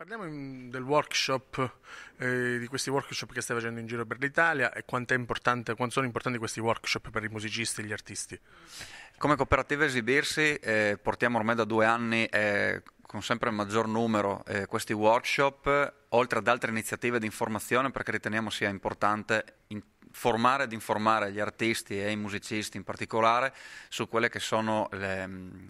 Parliamo in, del workshop, eh, di questi workshop che stai facendo in giro per l'Italia e quanto, quanto sono importanti questi workshop per i musicisti e gli artisti. Come cooperativa Esibirsi eh, portiamo ormai da due anni eh, con sempre maggior numero eh, questi workshop, oltre ad altre iniziative di informazione perché riteniamo sia importante in, formare ed informare gli artisti e i musicisti in particolare su quelle che sono le, mm,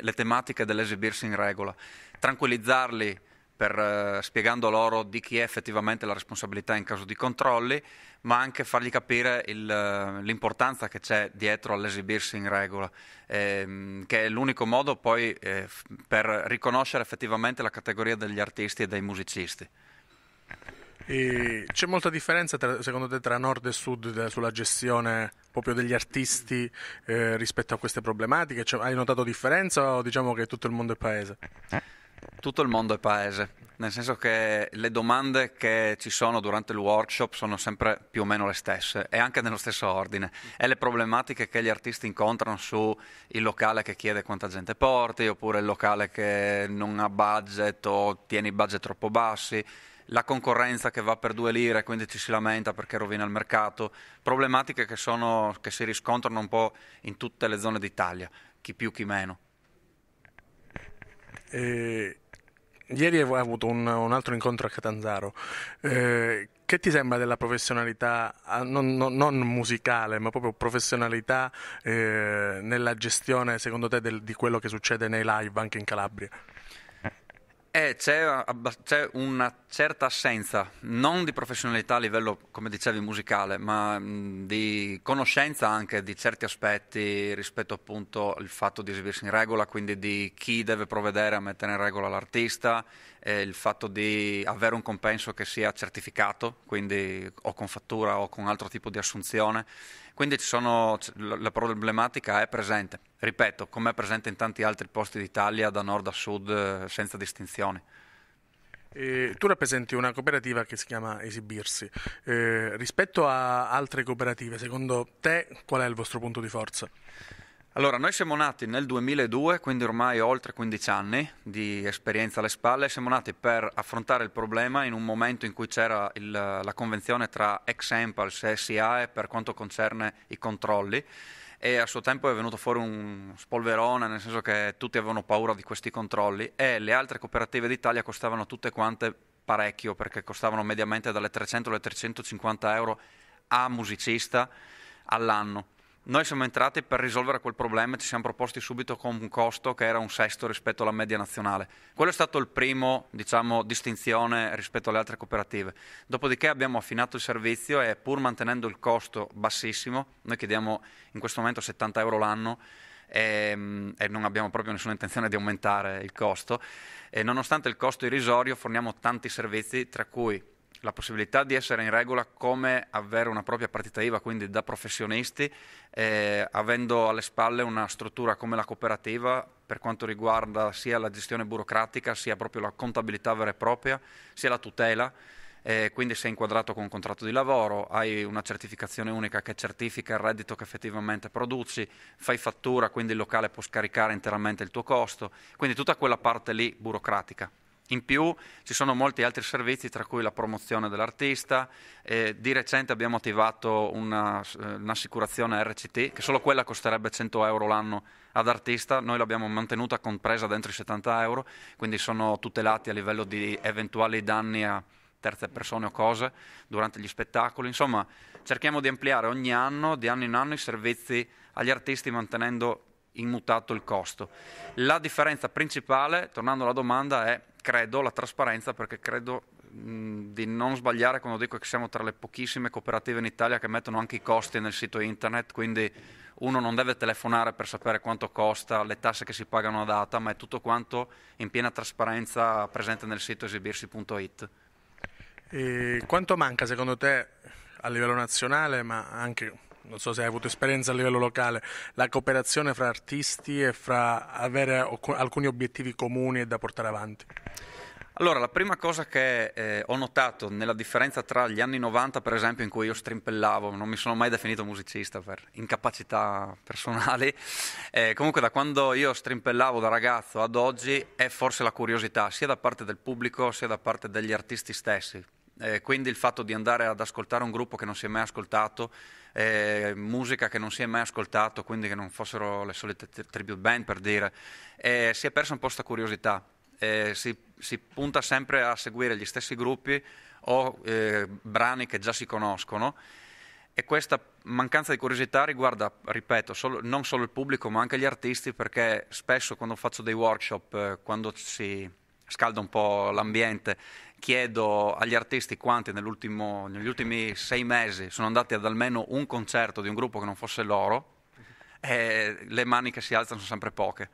le tematiche dell'esibirsi in regola, tranquillizzarli per, eh, spiegando loro di chi è effettivamente la responsabilità in caso di controlli, ma anche fargli capire il, eh, l'importanza che c'è dietro all'esibirsi in regola, ehm, che è l'unico modo poi eh, per riconoscere effettivamente la categoria degli artisti e dei musicisti. E c'è molta differenza tra, secondo te tra nord e sud de, eh, sulla gestione proprio degli artisti eh, rispetto a queste problematiche? Cioè, hai notato differenza o diciamo che tutto il mondo è paese? tutto il mondo è paese, nel senso che le domande che ci sono durante il workshop sono sempre più o meno le stesse e anche nello stesso ordine. E le problematiche che gli artisti incontrano su il locale che chiede quanta gente porti, oppure il locale che non ha budget o tiene i budget troppo bassi, la concorrenza che va per due lire, e quindi ci si lamenta perché rovina il mercato, problematiche che, sono, che si riscontrano un po' in tutte le zone d'Italia, chi più chi meno. Eh, ieri hai avuto un, un, altro incontro a Catanzaro. Eh, che ti sembra della professionalità, non, non, non musicale, ma proprio professionalità eh, nella gestione, secondo te, del, di quello che succede nei live anche in Calabria? Eh, c'è, c'è, una certa assenza, non di professionalità a livello, come dicevi, musicale, ma mm, di conoscenza anche di certi aspetti rispetto appunto al fatto di esibirsi in regola, quindi di chi deve provvedere a mettere in regola l'artista, eh, il fatto di avere un compenso che sia certificato, quindi o con fattura o con altro tipo di assunzione. Quindi sono, la problematica è presente ripeto, come è presente in tanti altri posti d'Italia, da nord a sud, eh, senza distinzioni. Eh, tu rappresenti una cooperativa che si chiama Esibirsi. Eh, rispetto a altre cooperative, secondo te qual è il vostro punto di forza? Allora, noi siamo nati nel 2002, quindi ormai oltre 15 anni di esperienza alle spalle, siamo nati per affrontare il problema in un momento in cui c'era il, la convenzione tra Examples e SIAE per quanto concerne i controlli e a suo tempo è venuto fuori un spolverone, nel senso che tutti avevano paura di questi controlli e le altre cooperative d'Italia costavano tutte quante parecchio perché costavano mediamente dalle 300 alle 350 euro a musicista all'anno noi siamo entrati per risolvere quel problema e ci siamo proposti subito con un costo che era un sesto rispetto alla media nazionale. Quello è stato il primo, diciamo, distinzione rispetto alle altre cooperative. Dopodiché abbiamo affinato il servizio e pur mantenendo il costo bassissimo, noi chiediamo in questo momento 70 euro l'anno, e, ehm, e, non abbiamo proprio nessuna intenzione di aumentare il costo. E nonostante il costo irrisorio forniamo tanti servizi, tra cui la possibilità di essere in regola come avere una propria partita IVA, quindi da professionisti, eh, avendo alle spalle una struttura come la cooperativa per quanto riguarda sia la gestione burocratica, sia proprio la contabilità vera e propria, sia la tutela. Eh, quindi sei inquadrato con un contratto di lavoro, hai una certificazione unica che certifica il reddito che effettivamente produci, fai fattura, quindi il locale può scaricare interamente il tuo costo, quindi tutta quella parte lì burocratica. In più ci sono molti altri servizi, tra cui la promozione dell'artista. Eh, di recente abbiamo attivato una, eh, un'assicurazione RCT, che solo quella costerebbe 100 euro l'anno ad artista. Noi l'abbiamo mantenuta compresa dentro i 70 euro, quindi sono tutelati a livello di eventuali danni a terze persone o cose durante gli spettacoli. Insomma, cerchiamo di ampliare ogni anno, di anno in anno, i servizi agli artisti mantenendo immutato il costo. La differenza principale, tornando alla domanda, è credo, la trasparenza perché credo mh, di non sbagliare quando dico che siamo tra le pochissime cooperative in Italia che mettono anche i costi nel sito internet, quindi uno non deve telefonare per sapere quanto costa, le tasse che si pagano a data, ma è tutto quanto in piena trasparenza presente nel sito esibirsi.it. E quanto manca secondo te a livello nazionale, ma anche non so se hai avuto esperienza a livello locale, la cooperazione fra artisti e fra avere alcuni obiettivi comuni e da portare avanti? Allora, la prima cosa che eh, ho notato nella differenza tra gli anni 90, per esempio, in cui io strimpellavo, non mi sono mai definito musicista per incapacità personali, eh, comunque da quando io strimpellavo da ragazzo ad oggi è forse la curiosità, sia da parte del pubblico sia da parte degli artisti stessi eh, quindi il fatto di andare ad ascoltare un gruppo che non si è mai ascoltato, eh, musica che non si è mai ascoltato, quindi che non fossero le solite tribute band per dire, eh, si è persa un po' questa curiosità. Eh, si, si, punta sempre a seguire gli stessi gruppi o eh, brani che già si conoscono e questa mancanza di curiosità riguarda, ripeto, solo, non solo il pubblico ma anche gli artisti perché spesso quando faccio dei workshop, eh, quando si scalda un po' l'ambiente chiedo agli artisti quanti negli ultimi sei mesi sono andati ad almeno un concerto di un gruppo che non fosse loro, e eh, le maniche si alzano sono sempre poche.